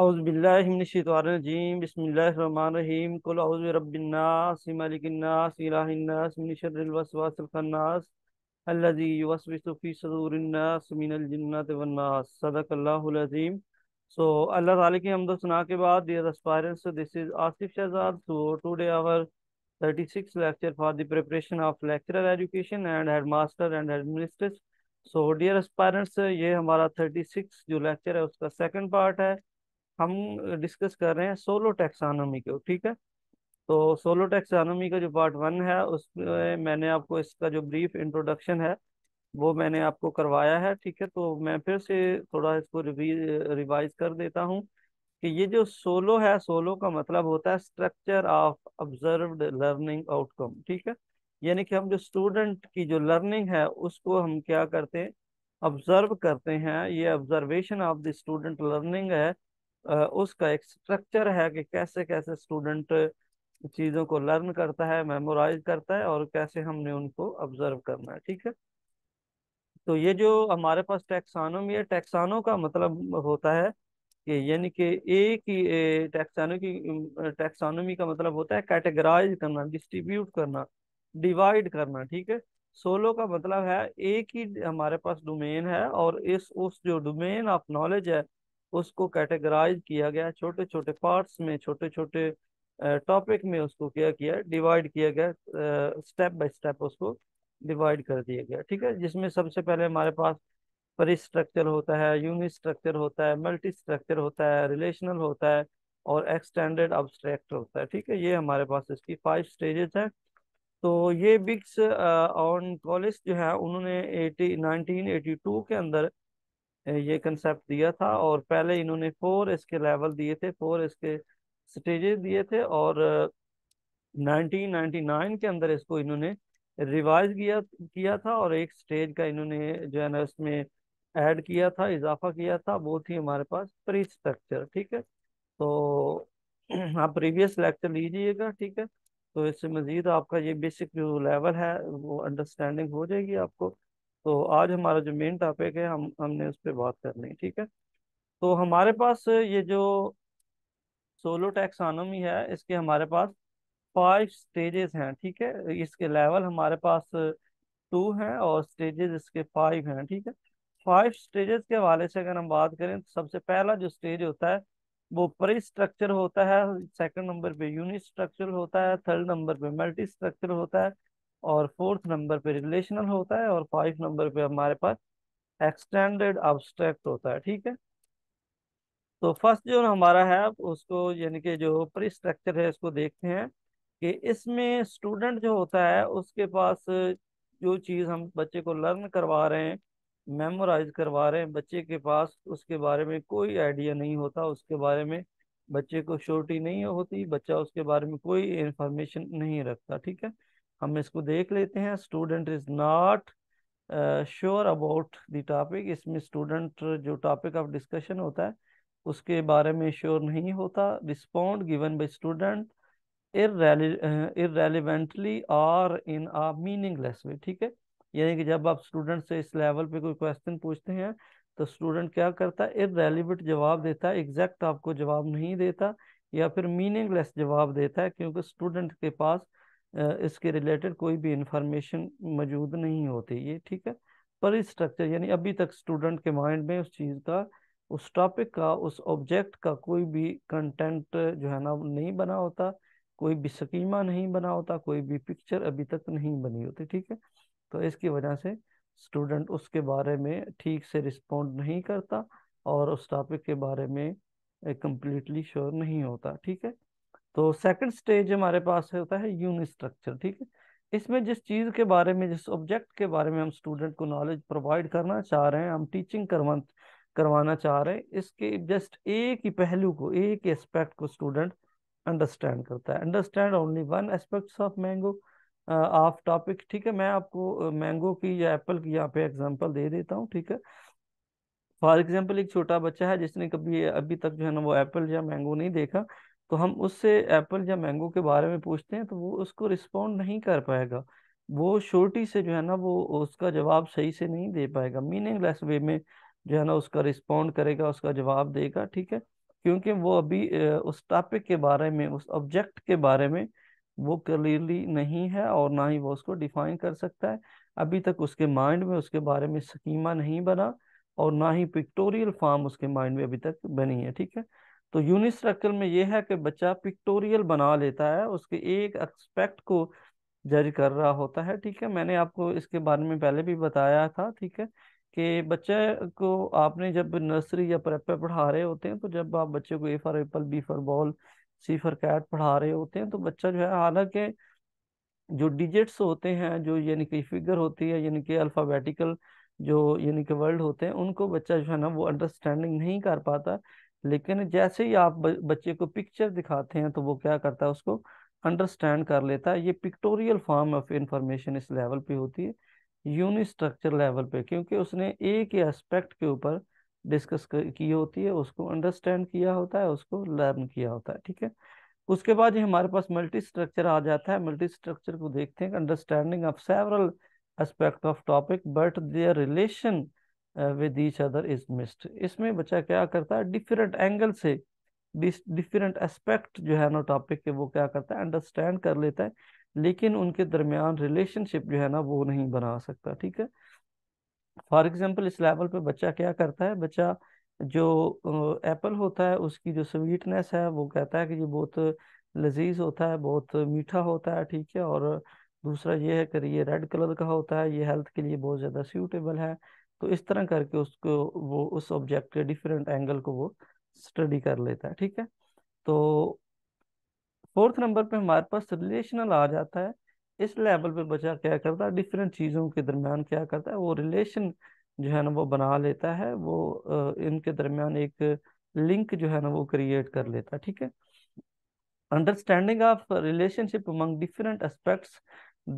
अउज़बिल्लिमिनशैतवानरजीम बिस्मिल्लाहिर्रहमानिर्रहीम सो अल्लाह के बाद this is Asif Shahzad lecture for the of lecturer education and master and so dear aspirants ये हमारा सिक्स जो लेक्चर है उसका सेकेंड पार्ट है हम डिस्कस कर रहे हैं सोलो टैक्सानोमी को ठीक है तो सोलो टैक्सानोमी का जो पार्ट वन है उसमें मैंने आपको इसका जो ब्रीफ इंट्रोडक्शन है वो मैंने आपको करवाया है ठीक है तो मैं फिर से थोड़ा इसको रिवाइज कर देता हूँ कि ये जो सोलो है सोलो का मतलब होता है structure of observed learning outcome ठीक है यानी कि हम जो स्टूडेंट की जो लर्निंग है उसको हम क्या करते हैं ऑब्जर्व करते हैं ये observation of the student learning है उसका एक स्ट्रक्चर है कि कैसे कैसे स्टूडेंट चीज़ों को लर्न करता है मेमोराइज करता है और कैसे हमने उनको ऑब्जर्व करना है ठीक है तो ये जो हमारे पास टैक्सानोमी है टैक्सानो का मतलब होता है कि यानी कि एक ही टैक्सानो की टैक्सानोमी का मतलब होता है कैटेगराइज करना डिस्ट्रीब्यूट करना डिवाइड करना ठीक है सोलो का मतलब है एक ही हमारे पास डोमेन है और इस उस जो डोमेन ऑफ नॉलेज है उसको कैटेगराइज किया गया छोटे छोटे पार्ट्स में छोटे छोटे टॉपिक में उसको क्या किया डिवाइड किया गया स्टेप बाय स्टेप उसको डिवाइड कर दिया गया ठीक है जिसमें सबसे पहले हमारे पास स्ट्रक्चर होता है यूनि स्ट्रक्चर होता है मल्टी स्ट्रक्चर होता है रिलेशनल होता है और एक्सटेंडेड अब्सट्रैक्ट होता है ठीक है ये हमारे पास इसकी फाइव स्टेजेस है तो ये बिक्स ऑन कॉलेज जो है उन्होंने एटी नाइनटीन के अंदर ये कंसेप्ट दिया था और पहले इन्होंने फोर इसके लेवल दिए थे फोर इसके स्टेजेस दिए थे और 1999 के अंदर इसको इन्होंने रिवाइज किया किया था और एक स्टेज का इन्होंने जो है ना इसमें ऐड किया था इजाफा किया था वो थी हमारे पास प्री स्ट्रक्चर ठीक है तो आप प्रीवियस लेक्चर लीजिएगा ठीक है तो इससे मज़ीद आपका ये बेसिक जो लेवल है वो अंडरस्टैंडिंग हो जाएगी आपको तो आज हमारा जो मेन टॉपिक है हम हमने उस पर बात करनी है ठीक है तो हमारे पास ये जो सोलो टैक्सानोमी है इसके हमारे पास फाइव स्टेजेस हैं ठीक है इसके लेवल हमारे पास टू हैं और स्टेजेस इसके फाइव हैं ठीक है फाइव स्टेजेस के हवाले से अगर हम बात करें तो सबसे पहला जो स्टेज होता है वो प्री स्ट्रक्चर होता है सेकंड नंबर पे यूनिट स्ट्रक्चर होता है थर्ड नंबर पे मल्टी स्ट्रक्चर होता है और फोर्थ नंबर पे रिलेशनल होता है और फाइव नंबर पे हमारे पास एक्सटेंडेड ऑब्स्ट्रैक्ट होता है ठीक है तो फर्स्ट जो हमारा है उसको यानी कि जो प्री स्ट्रक्चर है इसको देखते हैं कि इसमें स्टूडेंट जो होता है उसके पास जो चीज़ हम बच्चे को लर्न करवा रहे हैं मेमोराइज करवा रहे हैं बच्चे के पास उसके बारे में कोई आइडिया नहीं होता उसके बारे में बच्चे को श्योरिटी नहीं होती बच्चा उसके बारे में कोई इन्फॉर्मेशन नहीं रखता ठीक है हम इसको देख लेते हैं student is not sure about the topic इसमें स्टूडेंट जो टॉपिक ऑफ डिस्कशन होता है उसके बारे में श्योर नहीं होता respond given by student irrelevantly और इन आ मीनिंगलेस वे ठीक है यानी कि जब आप स्टूडेंट से इस लेवल पे कोई क्वेश्चन पूछते हैं तो स्टूडेंट क्या करता है इरेलीवेंट जवाब देता है एग्जैक्ट आपको जवाब नहीं देता या फिर मीनिंगलेस जवाब देता है क्योंकि स्टूडेंट के पास इसके रिलेटेड कोई भी इंफॉर्मेशन मौजूद नहीं होती ये ठीक है पर स्ट्रक्चर यानी अभी तक स्टूडेंट के माइंड में उस चीज़ का उस टॉपिक का उस ऑब्जेक्ट का कोई भी कंटेंट जो है ना नहीं बना होता कोई भी स्कीमा नहीं बना होता कोई भी पिक्चर अभी तक नहीं बनी होती ठीक है तो इसकी वजह से स्टूडेंट उसके बारे में ठीक से रिस्पॉन्ड नहीं करता और उस टॉपिक के बारे में कंप्लीटली श्योर नहीं होता ठीक है तो सेकंड स्टेज हमारे पास होता है यूनिट स्ट्रक्चर ठीक है इसमें जिस चीज़ के बारे में जिस ऑब्जेक्ट के बारे में हम स्टूडेंट को नॉलेज प्रोवाइड करना चाह रहे हैं हम टीचिंग करवा करवाना चाह रहे हैं इसके जस्ट एक ही पहलू को एक ही एस्पेक्ट को स्टूडेंट अंडरस्टैंड करता है understand only one aspect of mango of topic ठीक है मैं आपको मैंगो की या एप्पल की यहाँ पे एग्जांपल दे देता हूँ ठीक है फॉर एग्जाम्पल एक छोटा बच्चा है जिसने कभी अभी तक जो है ना वो एप्पल या मैंगो नहीं देखा तो हम उससे एप्पल या मैंगो के बारे में पूछते हैं तो वो उसको रिस्पॉन्ड नहीं कर पाएगा वो छोटी से जो है ना वो उसका जवाब सही से नहीं दे पाएगा मीनिंगलेस वे में जो है ना उसका रिस्पॉन्ड करेगा उसका जवाब देगा ठीक है क्योंकि वो अभी उस टॉपिक के बारे में उस ऑब्जेक्ट के बारे में वो क्लियरली नहीं है और ना ही वो उसको डिफाइन कर सकता है अभी तक उसके माइंड में उसके बारे में स्कीमा नहीं बना और ना ही पिक्टोरियल फॉर्म उसके माइंड में अभी तक बनी है ठीक है तो यूनिस्ट्रक्चर में यह है कि बच्चा पिक्टोरियल बना लेता है उसके एक एक्सपेक्ट को जज कर रहा होता है ठीक है मैंने आपको इसके बारे में पहले भी बताया था ठीक है कि बच्चे को आपने जब नर्सरी या प्रेप पे पढ़ा रहे होते हैं तो जब आप बच्चे को A for apple B for ball C for cat पढ़ा रहे होते हैं तो बच्चा जो है हालांकि जो डिजिट्स होते हैं जो यानी कि फिगर होती है यानी कि अल्फ़ाबेटिकल जो यानी कि वर्ड होते हैं उनको बच्चा जो है ना वो अंडरस्टैंडिंग नहीं कर पाता लेकिन जैसे ही आप बच्चे को पिक्चर दिखाते हैं तो वो क्या करता है उसको अंडरस्टैंड कर लेता है ये पिक्टोरियल फॉर्म ऑफ इंफॉर्मेशन इस लेवल पे होती है यूनिस्ट्रक्चर लेवल पे क्योंकि उसने एक ही एस्पेक्ट के ऊपर डिस्कस की होती है उसको अंडरस्टैंड किया होता है उसको लर्न किया होता है ठीक है उसके बाद ये हमारे पास मल्टी स्ट्रक्चर आ जाता है मल्टी स्ट्रक्चर को देखते हैं understanding of several aspect of topic but their relation with each other is missed इसमें बच्चा क्या करता है डिफरेंट एंगल से डिफरेंट एस्पेक्ट जो है ना टॉपिक के वो क्या करता है अंडरस्टैंड कर लेता है लेकिन उनके दरमियान रिलेशनशिप जो है ना वो नहीं बना सकता ठीक है फॉर एग्जाम्पल इस लेवल पे बच्चा क्या करता है बच्चा जो एप्पल होता है उसकी जो स्वीटनेस है वो कहता है कि ये बहुत लजीज होता है बहुत मीठा होता है ठीक है और दूसरा ये है कि ये रेड कलर का होता है ये हेल्थ के लिए बहुत ज़्यादा सूटेबल है तो इस तरह करके उसको वो उस ऑब्जेक्ट के डिफरेंट एंगल को वो स्टडी कर लेता है ठीक है तो फोर्थ नंबर पे हमारे पास रिलेशनल आ जाता है इस लेवल पे बच्चा क्या करता है डिफरेंट चीज़ों के दरमियान क्या करता है वो रिलेशन जो है ना वो बना लेता है वो इनके दरमियान एक लिंक जो है ना वो क्रिएट कर लेता है ठीक है understanding of relationship among different aspects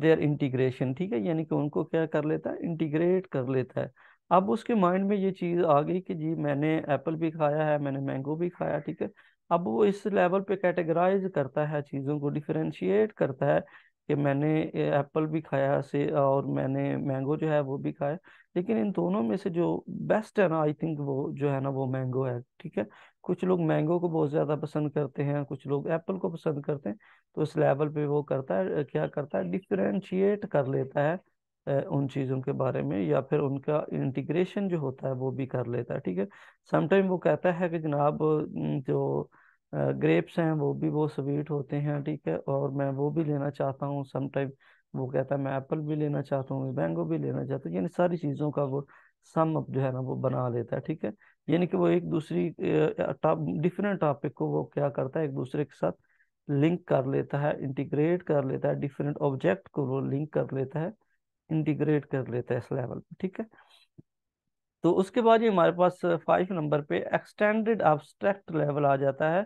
their integration ठीक है यानी कि उनको क्या कर लेता है इंटीग्रेट कर लेता है अब उसके माइंड में ये चीज़ आ गई कि जी मैंने एप्पल भी खाया है मैंने मैंगो भी खाया ठीक है अब वो इस लेवल पे कैटेगराइज करता है चीज़ों को डिफरेंशिएट करता है कि मैंने एप्पल भी खाया से और मैंने मैंगो जो है वो भी खाया लेकिन इन दोनों में से जो बेस्ट है ना आई थिंक वो जो है ना वो मैंगो है ठीक है कुछ लोग मैंगो को बहुत ज़्यादा पसंद करते हैं कुछ लोग एप्पल को पसंद करते हैं तो इस लेवल पे वो करता है क्या करता है डिफरेंशिएट कर लेता है उन चीज़ों के बारे में या फिर उनका इंटीग्रेशन जो होता है वो भी कर लेता है ठीक है समटाइम वो कहता है कि जनाब जो ग्रेप्स हैं वो भी वो स्वीट होते हैं ठीक है और मैं वो भी लेना चाहता हूँ समटाइम वो कहता है मैं एप्पल भी लेना चाहता हूँ मैंगो भी लेना चाहता हूँ यानी सारी चीज़ों का वो सम अप जो है ना वो बना लेता है ठीक है यानी कि वो एक दूसरी डिफरेंट टॉपिक को वो क्या करता है एक दूसरे के साथ लिंक कर लेता है इंटीग्रेट कर लेता है डिफरेंट ऑब्जेक्ट को वो लिंक कर लेता है इंटीग्रेट कर लेता है इस लेवल पे ठीक है तो उसके बाद ही हमारे पास फाइव नंबर पे एक्सटेंडेड एब्स्ट्रैक्ट लेवल आ जाता है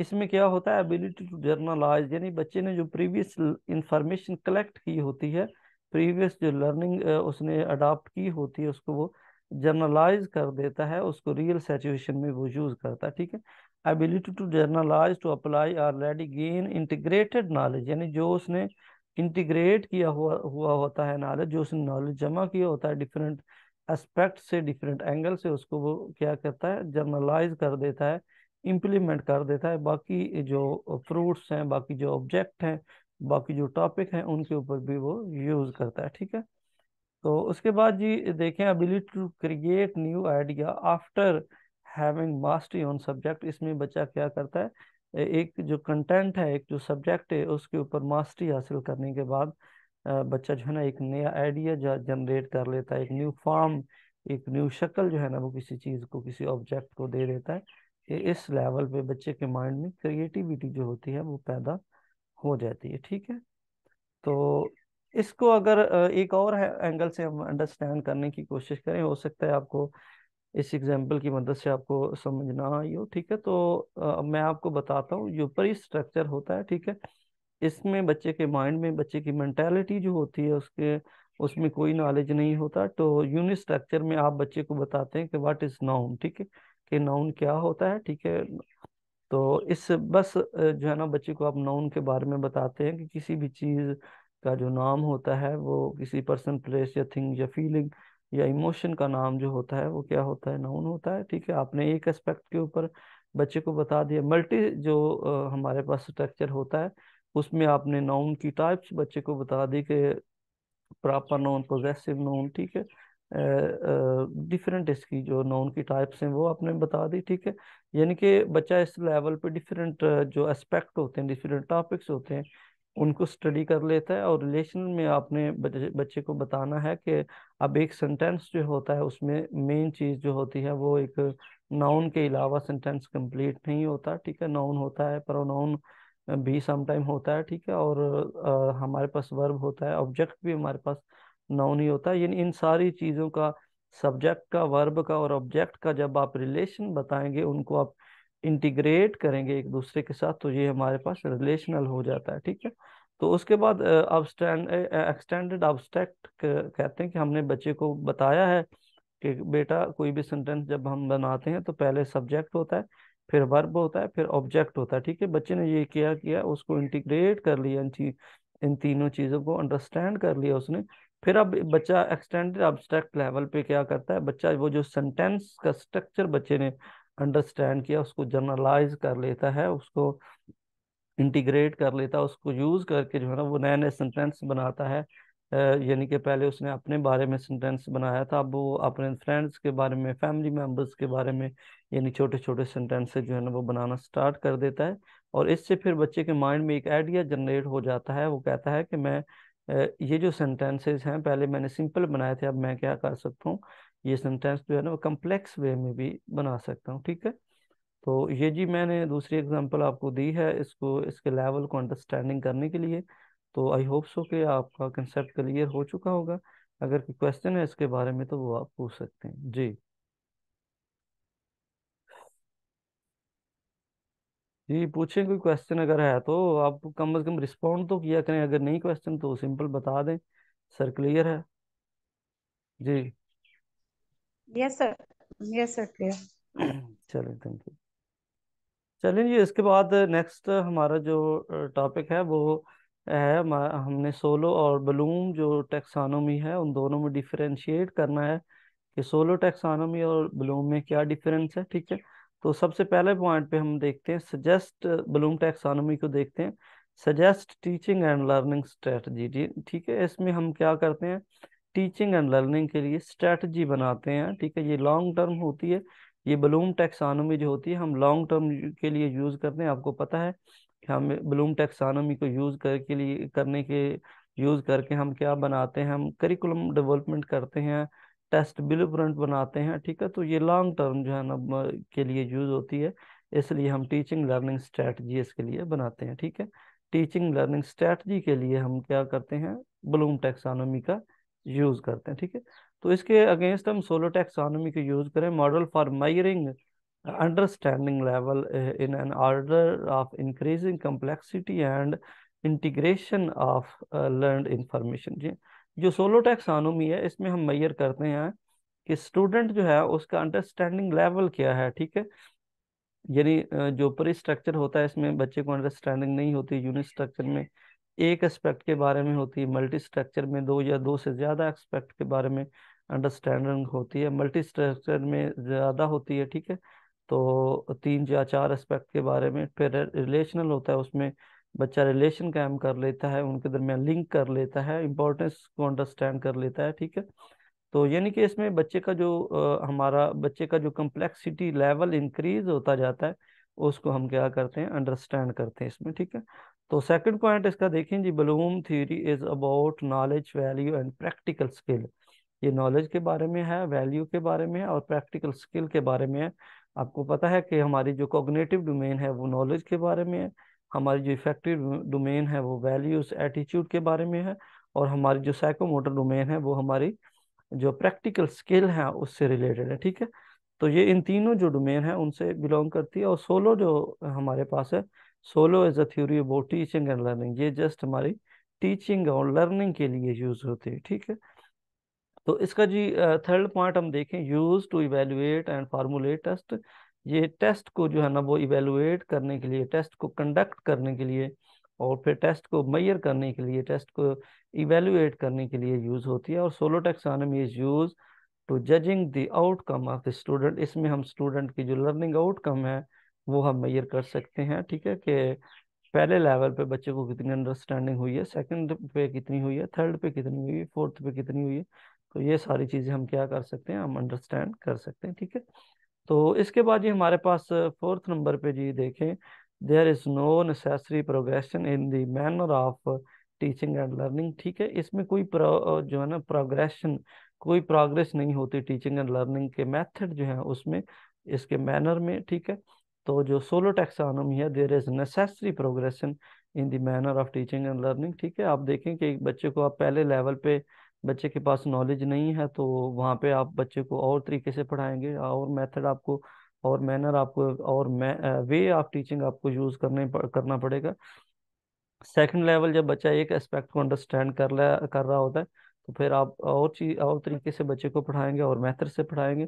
इसमें क्या होता है एबिलिटी टू जर्नलाइज यानी बच्चे ने जो प्रीवियस इंफॉर्मेशन कलेक्ट की होती है प्रीवियस जो लर्निंग उसने अडॉप्ट की होती है उसको वो जर्नलाइज कर देता है उसको रियल सिचुएशन में वो यूज़ करता है ठीक है ability to generalise to apply already gain integrated knowledge यानी जो उसने इंटीग्रेट किया हुआ हुआ होता है नॉलेज जो उसने नॉलेज जमा किया होता है डिफरेंट एस्पेक्ट से डिफरेंट एंगल से उसको वो क्या करता है जर्नलाइज कर देता है इम्प्लीमेंट कर देता है बाकी जो फ्रूट्स हैं बाकी जो ऑब्जेक्ट हैं बाकी जो टॉपिक हैं उनके ऊपर भी वो यूज़ करता है ठीक है तो उसके बाद जी देखें ability to create new idea after having mastery on subject इसमें बच्चा क्या करता है एक जो कंटेंट है एक जो सब्जेक्ट है उसके ऊपर मास्टरी हासिल करने के बाद बच्चा जो है ना एक नया आइडिया जनरेट कर लेता है एक न्यू फॉर्म एक न्यू शक्ल जो है ना वो किसी चीज़ को किसी ऑब्जेक्ट को दे देता है कि इस लेवल पे बच्चे के माइंड में क्रिएटिविटी जो होती है वो पैदा हो जाती है ठीक है तो इसको अगर एक और एंगल से हम अंडरस्टैंड करने की कोशिश करें हो सकता है आपको इस एग्जाम्पल की मदद से आपको समझना आई हो ठीक है तो आ, मैं आपको बताता हूँ यूपरी स्ट्रक्चर होता है ठीक है इसमें बच्चे के माइंड में बच्चे की मैंटेलिटी जो होती है उसके उसमें कोई नॉलेज नहीं होता तो यूनिट स्ट्रक्चर में आप बच्चे को बताते हैं कि व्हाट इज नाउन ठीक है कि नाउन क्या होता है ठीक है तो इस बस जो है ना बच्चे को आप नाउन के बारे में बताते हैं कि किसी भी चीज़ का जो नाम होता है वो किसी पर्सन प्लेस या थिंग या फीलिंग या इमोशन का नाम जो होता है वो क्या होता है नाउन होता है ठीक है आपने एक एस्पेक्ट के ऊपर बच्चे को बता दिया मल्टी जो हमारे पास स्ट्रक्चर होता है उसमें आपने नाउन की टाइप्स बच्चे को बता दी कि प्रॉपर नाउन पोजेसिव नाउन ठीक है डिफरेंट इसकी जो नाउन की टाइप्स हैं वो आपने बता दी ठीक है यानी कि बच्चा इस लेवल पे डिफरेंट जो एस्पेक्ट होते हैं डिफरेंट टॉपिक्स होते हैं उनको स्टडी कर लेता है और रिलेशन में आपने बच्चे को बताना है कि अब एक सेंटेंस जो होता है उसमें मेन चीज़ जो होती है वो एक नाउन के अलावा सेंटेंस कंप्लीट नहीं होता ठीक है नाउन होता है नाउन भी समटाइम होता है ठीक है और आ, हमारे पास वर्ब होता है ऑब्जेक्ट भी हमारे पास नाउन ही होता है यानी इन सारी चीज़ों का सब्जेक्ट का वर्ब का और ऑब्जेक्ट का जब आप रिलेशन बताएंगे उनको आप इंटीग्रेट करेंगे एक दूसरे के साथ तो ये हमारे पास रिलेशनल हो जाता है ठीक है तो उसके बाद एक्सटेंडेड ऑब्स्ट्रैक्ट कहते हैं कि हमने बच्चे को बताया है कि बेटा कोई भी सेंटेंस जब हम बनाते हैं तो पहले सब्जेक्ट होता है फिर वर्ब होता है फिर ऑब्जेक्ट होता है ठीक है बच्चे ने ये किया किया उसको इंटीग्रेट कर लिया इन चीज इन तीनों चीज़ों को अंडरस्टैंड कर लिया उसने फिर अब बच्चा एक्सटेंडेड ऑब्स्ट्रैक्ट लेवल पे क्या करता है बच्चा वो जो सेंटेंस का स्ट्रक्चर बच्चे ने अंडरस्टैंड किया उसको जर्नलाइज कर लेता है उसको इंटीग्रेट कर लेता है उसको यूज़ करके जो है ना वो नए नए सेंटेंस बनाता है यानी कि पहले उसने अपने बारे में सेंटेंस बनाया था अब वो अपने फ्रेंड्स के बारे में फैमिली मेम्बर्स के बारे में यानी छोटे छोटे सेंटेंसेज जो है ना वो बनाना स्टार्ट कर देता है और इससे फिर बच्चे के माइंड में एक आइडिया जनरेट हो जाता है वो कहता है कि मैं ये जो सेंटेंसेस हैं पहले मैंने सिंपल बनाए थे अब मैं क्या कर सकता हूँ ये सेंटेंस जो है ना वो कम्प्लेक्स वे में भी बना सकता हूँ ठीक है तो ये जी मैंने दूसरी एग्जांपल आपको दी है इसको इसके लेवल को अंडरस्टैंडिंग करने के लिए तो आई होप सो कि आपका कंसेप्ट क्लियर हो चुका होगा अगर कोई क्वेश्चन है इसके बारे में तो वो आप पूछ सकते हैं जी जी पूछें कोई क्वेश्चन अगर है तो आप कम अज़ कम रिस्पॉन्ड तो किया करें अगर नहीं क्वेश्चन तो सिंपल बता दें सर क्लियर है जी चलिए थैंक यू चलिए जी इसके बाद नेक्स्ट हमारा जो टॉपिक है वो है हमने सोलो और बलूम जो टेक्सानोमी है उन दोनों में डिफरेंशिएट करना है कि सोलो टेक्सानोमी और बलूम में क्या डिफरेंस है ठीक है तो सबसे पहले पॉइंट पे हम देखते हैं सजेस्ट बलूम टेक्सानोमी को देखते हैं suggest teaching and learning strategy ठीक है इसमें हम क्या करते हैं टीचिंग एंड लर्निंग के लिए स्ट्रेटजी बनाते हैं ठीक है ये लॉन्ग टर्म होती है ये बलूम टेक्सानोमी जो होती है हम लॉन्ग टर्म के लिए यूज़ करते हैं आपको पता है कि हम बलूम टैक्सानोमी को यूज़ करके लिए करने के यूज़ करके हम क्या बनाते हैं हम करिकुलम डेवलपमेंट करते हैं टेस्ट ब्लू प्रिंट बनाते हैं ठीक है तो ये लॉन्ग टर्म जो है ना के लिए यूज़ होती है इसलिए हम टीचिंग लर्निंग स्ट्रैटजी इसके लिए बनाते हैं ठीक है टीचिंग लर्निंग स्ट्रैटजी के लिए हम क्या करते हैं ब्लूम टेक्सानोमी का यूज करते हैं ठीक है तो इसके अगेंस्ट हम सोलो टेक्सोनोमी को यूज करें model for measuring understanding level in an order of increasing complexity and integration of learn information जी जो सोलो टेक्सोनोमी है इसमें हम मैयर करते हैं कि स्टूडेंट जो है उसका अंडरस्टैंडिंग लेवल क्या है ठीक है यानी जो पर स्ट्रक्चर होता है इसमें बच्चे को अंडरस्टैंडिंग नहीं होती यूनिट स्ट्रक्चर में एक एस्पेक्ट के बारे में होती है मल्टी स्ट्रक्चर में दो या दो से ज़्यादा एस्पेक्ट के बारे में अंडरस्टैंडिंग होती है मल्टी स्ट्रक्चर में ज़्यादा होती है ठीक है तो तीन या चार एस्पेक्ट के बारे में फिर रिलेशनल होता है उसमें बच्चा रिलेशन कायम कर लेता है उनके दरमियान लिंक कर लेता है इम्पोर्टेंस को अंडरस्टैंड कर लेता है ठीक है तो यानी कि इसमें बच्चे का जो आ, हमारा बच्चे का जो कम्प्लेक्सिटी लेवल इंक्रीज होता जाता है उसको हम क्या करते हैं अंडरस्टैंड करते हैं इसमें ठीक है तो सेकंड पॉइंट इसका देखें जी Bloom theory is about knowledge value and practical skill ये नॉलेज के बारे में है वैल्यू के बारे में है और प्रैक्टिकल स्किल के बारे में है आपको पता है कि हमारी जो कॉग्नेटिव डोमेन है वो नॉलेज के बारे में है हमारी जो इफेक्टिव डोमेन है वो वैल्यूज एटीट्यूड के बारे में है और हमारी जो साइकोमोटर डोमेन है वो हमारी जो प्रैक्टिकल स्किल है उससे रिलेटेड है ठीक है तो ये इन तीनों जो डोमेन है उनसे बिलोंग करती है और सोलो जो हमारे पास है SOLO as a theory about teaching and learning ये जस्ट हमारी टीचिंग और लर्निंग के लिए यूज होती है ठीक है तो इसका जी थर्ड पॉइंट हम देखें use to evaluate and formulate test ये टेस्ट को जो है ना वो इवेलुएट करने के लिए टेस्ट को कंडक्ट करने के लिए और फिर टेस्ट को मैयर करने के लिए टेस्ट को इवेलुएट करने के लिए यूज़ होती है और SOLO taxonomy is use to judging the outcome of the student इसमें हम स्टूडेंट की जो लर्निंग आउटकम है वो हम मैयर कर सकते हैं ठीक है कि पहले लेवल पे बच्चे को कितनी अंडरस्टैंडिंग हुई है सेकंड पे कितनी हुई है थर्ड पे कितनी हुई है फोर्थ पे कितनी हुई है तो ये सारी चीज़ें हम क्या कर सकते हैं हम अंडरस्टैंड कर सकते हैं ठीक है तो इसके बाद जी हमारे पास फोर्थ नंबर पे जी देखें there is no necessary progression in the manner of teaching and learning ठीक है इसमें कोई प्रो, जो है ना प्रोग्रेशन कोई प्रोग्रेस नहीं होती टीचिंग एंड लर्निंग के मैथड जो है उसमें इसके मैनर में ठीक है तो जो सोलो टेक्सानोमी है there is necessary progression in the manner of teaching and learning ठीक है आप देखें कि बच्चे को आप पहले लेवल पे बच्चे के पास नॉलेज नहीं है तो वहाँ पे आप बच्चे को और तरीके से पढ़ाएंगे और मेथड आपको और मैनर आपको और वे ऑफ टीचिंग आपको यूज़ करने करना पड़ेगा सेकंड लेवल जब बच्चा एक एस्पेक्ट को अंडरस्टैंड कर ला कर रहा होता है तो फिर आप और चीज और तरीके से बच्चे को पढ़ाएंगे और मेथड से पढ़ाएंगे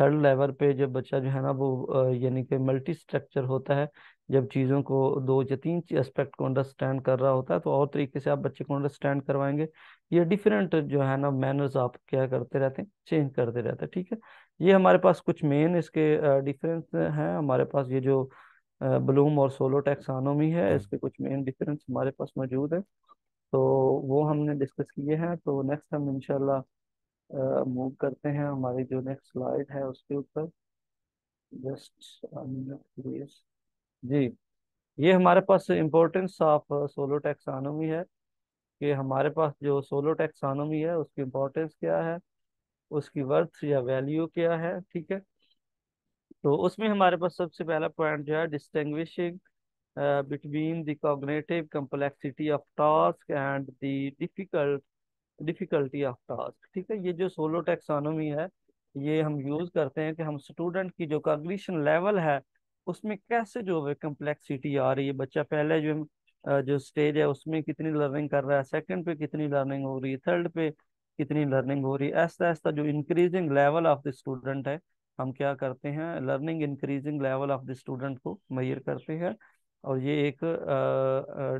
थर्ड लेवल पे जब बच्चा जो है ना वो यानी कि मल्टी स्ट्रक्चर होता है जब चीज़ों को दो या तीन एस्पेक्ट को अंडरस्टैंड कर रहा होता है तो और तरीके से आप बच्चे को अंडरस्टैंड करवाएंगे ये डिफरेंट जो है ना मैनर्स आप क्या करते रहते हैं चेंज करते रहते हैं ठीक है ये हमारे पास कुछ मेन इसके डिफरेंस हैं हमारे पास ये जो ब्लूम और सोलो टैक्सानोमी है हम्म। इसके कुछ मेन डिफरेंस हमारे पास मौजूद है तो वो हमने डिस्कस किए हैं तो नेक्स्ट हम इनशाला मूव करते हैं हमारी जो नेक्स्ट स्लाइड है उसके ऊपर जस्ट प्लीज जी ये हमारे पास इम्पोर्टेंस ऑफ सोलो टैक्सानोमी है कि हमारे पास जो सोलो टैक्सानोमी है उसकी इम्पोर्टेंस क्या है उसकी वर्थ या वैल्यू क्या है ठीक है तो उसमें हमारे पास सबसे पहला पॉइंट जो है distinguishing between the cognitive complexity of task and the difficult difficulty of task ठीक है ये जो सोलो टेक्सोनोमी है ये हम यूज करते हैं कि हम स्टूडेंट की जो कॉग्निशन लेवल है उसमें कैसे जो है कम्प्लेक्सिटी आ रही है बच्चा पहले जो जो स्टेज है उसमें कितनी लर्निंग कर रहा है सेकंड पे कितनी लर्निंग हो रही है थर्ड पे कितनी लर्निंग हो रही है ऐसा ऐसा जो increasing level of the student है हम क्या करते हैं learning increasing level of the student को मैयर करते हैं और ये एक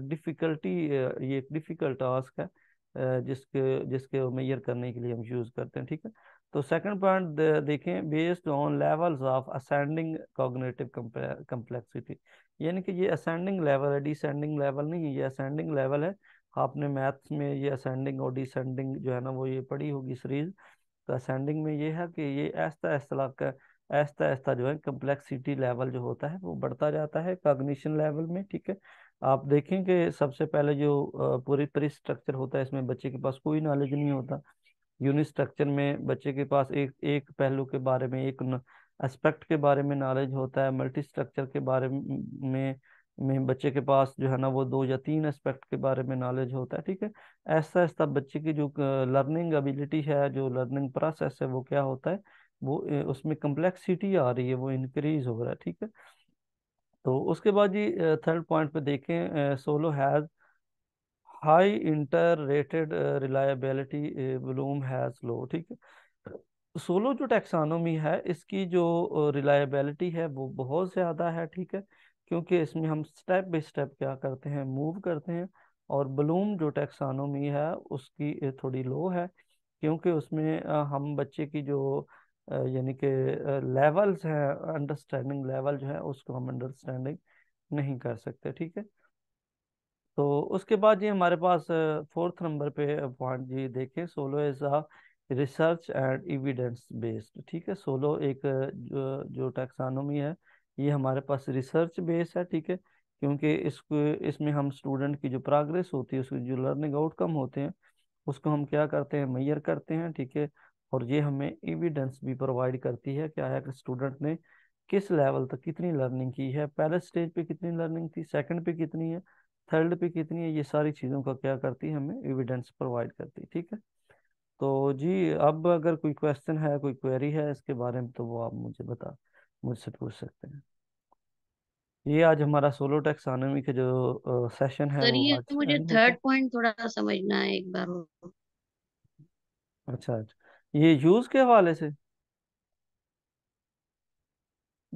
डिफिकल्टी ये एक डिफिकल्ट टास्क है जिसके जिसके मैयर करने के लिए हम यूज़ करते हैं ठीक है तो सेकंड पॉइंट देखें based on levels of ascending cognitive complexity यानी कि ये असेंडिंग लेवल है डिसेंडिंग लेवल नहीं है ये असेंडिंग लेवल है आपने मैथ्स में ये असेंडिंग और डिसेंडिंग जो है ना वो ये पढ़ी होगी सीरीज तो असेंडिंग में ये है कि ये ऐसा ऐसा का ऐसा ऐसा जो है कम्प्लेक्सिटी लेवल जो होता है वो बढ़ता जाता है कॉग्निशन लेवल में ठीक है आप देखें कि सबसे पहले जो पूरी प्री स्ट्रक्चर होता है इसमें बच्चे के पास कोई नॉलेज नहीं होता यूनिस्ट्रक्चर स्ट्रक्चर में बच्चे के पास एक एक पहलू के बारे में एक एस्पेक्ट के बारे में नॉलेज होता है मल्टी स्ट्रक्चर के बारे में में बच्चे के पास जो है ना वो दो या तीन एस्पेक्ट के बारे में नॉलेज होता है ठीक है ऐसा ऐसा बच्चे की जो लर्निंग एबिलिटी है जो लर्निंग प्रोसेस है वो क्या होता है वो उसमें कम्प्लेक्सिटी आ रही है वो इंक्रीज हो रहा है ठीक है तो उसके बाद जी थर्ड पॉइंट पे देखें SOLO has high inter rated reliability Bloom has low ठीक है सोलो जो टैक्सानोमी है इसकी जो रिलायबिलिटी है वो बहुत ज़्यादा है ठीक है क्योंकि इसमें हम स्टेप बाई स्टेप क्या करते हैं मूव करते हैं और ब्लूम जो टैक्सानोमी है उसकी थोड़ी लो है क्योंकि उसमें हम बच्चे की जो यानी कि लेवल्स हैं अंडरस्टैंडिंग लेवल जो है उसको हम अंडरस्टैंडिंग नहीं कर सकते ठीक है तो उसके बाद जी हमारे पास फोर्थ नंबर पे पॉइंट जी देखें SOLO is a research and evidence based ठीक है सोलो एक जो जो टैक्सानोमी है ये हमारे पास रिसर्च बेस है ठीक है क्योंकि इसको इसमें हम स्टूडेंट की जो प्रोग्रेस होती है उसकी जो लर्निंग आउटकम होते हैं उसको हम क्या करते हैं मैयर करते हैं ठीक है और ये हमें एविडेंस भी प्रोवाइड करती है क्या है कि स्टूडेंट ने किस लेवल तक कितनी लर्निंग की है पहले स्टेज पे कितनी लर्निंग थी सेकंड पे कितनी है थर्ड पे कितनी है ये सारी चीज़ों का क्या करती है हमें एविडेंस प्रोवाइड करती है ठीक है तो जी अब अगर कोई क्वेश्चन है कोई क्वेरी है इसके बारे में तो वो आप मुझे बता मुझसे पूछ सकते हैं ये आज हमारा सोलो टेक्स टैक्सोनॉमी का जो आ, सेशन है सर वो ये मुझे थर्ड पॉइंट थोड़ा समझना है एक बार अच्छा अच्छा ये यूज के हवाले से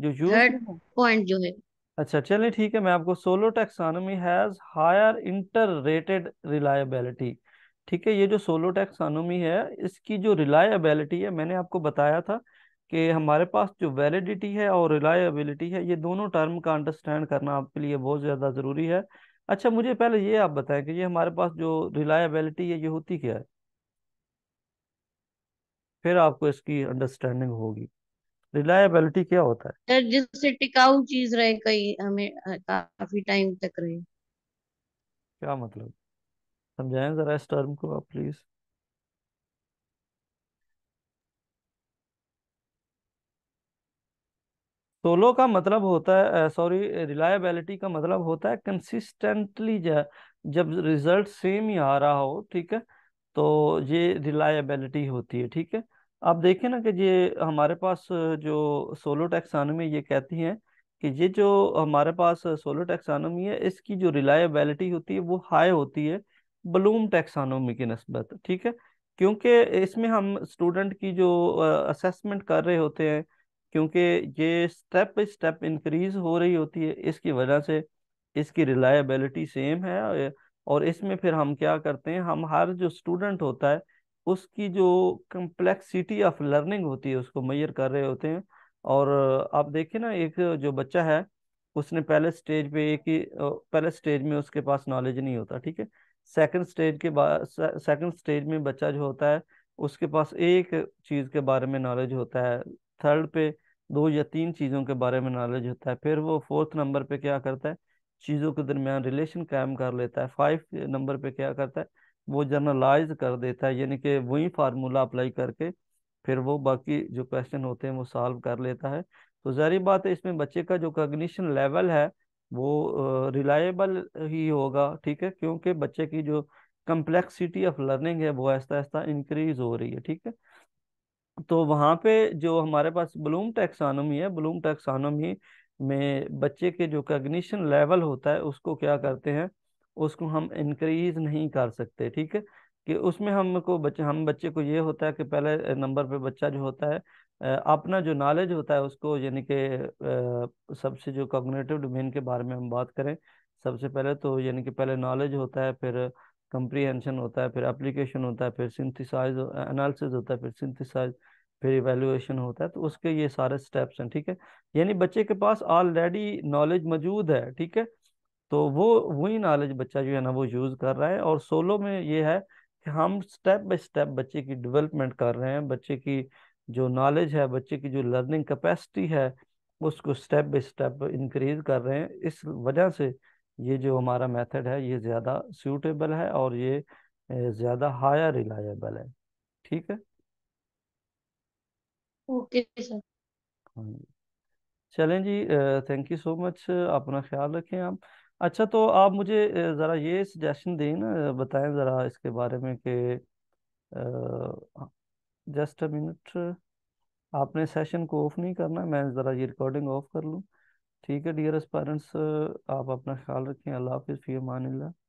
जो यूज पॉइंट जो है अच्छा चलिए ठीक है मैं आपको SOLO taxonomy has higher inter rated reliability ठीक है ये जो सोलो टैक्सानोमी है इसकी जो रिलायबिलिटी है मैंने आपको बताया था कि हमारे पास जो वैलिडिटी है और रिलायबिलिटी है ये दोनों टर्म का अंडरस्टैंड करना आपके लिए बहुत ज़्यादा ज़रूरी है अच्छा मुझे पहले ये आप बताएं कि ये हमारे पास जो रिलायबिलिटी है ये होती क्या है फिर आपको इसकी अंडरस्टैंडिंग होगी रिलायबिलिटी क्या होता है सर जिससे टिकाऊ चीज रहे कई हमें काफी टाइम तक रहे क्या मतलब समझाएं जरा इस टर्म को आप प्लीज सोलो का मतलब होता है सॉरी रिलायबिलिटी का मतलब होता है कंसिस्टेंटली जब रिजल्ट सेम ही आ रहा हो ठीक है तो ये रिलायबिलिटी होती है ठीक है आप देखें ना कि ये हमारे पास जो सोलो टैक्सानमी ये कहती है कि ये जो हमारे पास सोलो टैक्सानमी है इसकी जो रिलायबिलिटी होती है वो हाई होती है ब्लूम टैक्सानोमी की नस्बत ठीक है क्योंकि इसमें हम स्टूडेंट की जो असेसमेंट कर रहे होते हैं क्योंकि ये स्टेप बाई स्टेप इंक्रीज हो रही होती है इसकी वजह से इसकी रिलायबिलिटी सेम है और इसमें फिर हम क्या करते हैं हम हर जो स्टूडेंट होता है उसकी जो कम्प्लेक्सिटी ऑफ लर्निंग होती है उसको मैयर कर रहे होते हैं और आप देखिए ना एक जो बच्चा है उसने पहले स्टेज पे एक ही पहले स्टेज में उसके पास नॉलेज नहीं होता ठीक है सेकंड स्टेज के बाद सेकंड स्टेज में बच्चा जो होता है उसके पास एक चीज़ के बारे में नॉलेज होता है थर्ड पे दो या तीन चीज़ों के बारे में नॉलेज होता है फिर वो फोर्थ नंबर पे क्या करता है चीज़ों के दरमियान रिलेशन कायम कर लेता है फाइव नंबर पे क्या करता है वो जर्नलाइज कर देता है यानी कि वही फार्मूला अप्लाई करके फिर वो बाकी जो क्वेश्चन होते हैं वो सॉल्व कर लेता है तो जहरी बात है इसमें बच्चे का जो कग्निशन लेवल है वो रिलायबल ही होगा ठीक है क्योंकि बच्चे की जो कम्प्लेक्सिटी ऑफ लर्निंग है वो ऐसा ऐसा इंक्रीज हो रही है ठीक है तो वहाँ पे जो हमारे पास ब्लूम टैक्सानोमी है ब्लूम टैक्सानोमी में बच्चे के जो कग्निशन लेवल होता है उसको क्या करते हैं उसको हम इंक्रीज नहीं कर सकते ठीक है कि उसमें हमको बच्चे हम बच्चे को ये होता है कि पहले नंबर पे बच्चा जो होता है अपना जो नॉलेज होता है उसको यानी कि सबसे जो कॉग्नेटिव डोमेन के बारे में हम बात करें सबसे पहले तो यानी कि पहले नॉलेज होता है फिर कंप्रीहेंशन होता है फिर एप्लीकेशन होता है फिर सिंथिसाइज एनालिसिस होता है फिर सिंथिसाइज फिर इवेल्युएशन होता है तो उसके ये सारे स्टेप्स हैं ठीक है यानी बच्चे के पास ऑलरेडी नॉलेज मौजूद है ठीक है तो वो वही नॉलेज बच्चा जो है ना वो यूज़ कर रहा है और सोलो में ये है कि हम स्टेप बाई स्टेप बच्चे की डिवेलपमेंट कर रहे हैं बच्चे की जो नॉलेज है बच्चे की जो लर्निंग कैपेसिटी है उसको स्टेप बाई स्टेप इंक्रीज कर रहे हैं इस वजह से ये जो हमारा मेथड है ये ज़्यादा सूटेबल है और ये ज़्यादा हायर रिलायबल है ठीक है ओके सर हाँ चलें जी थैंक यू सो मच अपना ख्याल रखें आप अच्छा तो आप मुझे ज़रा ये सजेशन दें ना बताएं ज़रा इसके बारे में कि जस्ट अ मिनट आपने सेशन को ऑफ नहीं करना मैं ज़रा ये रिकॉर्डिंग ऑफ कर लूँ ठीक है डियर पेरेंट्स आप अपना ख्याल रखें अल्लाह हाफिज़ फ़ी अमानिल्लाह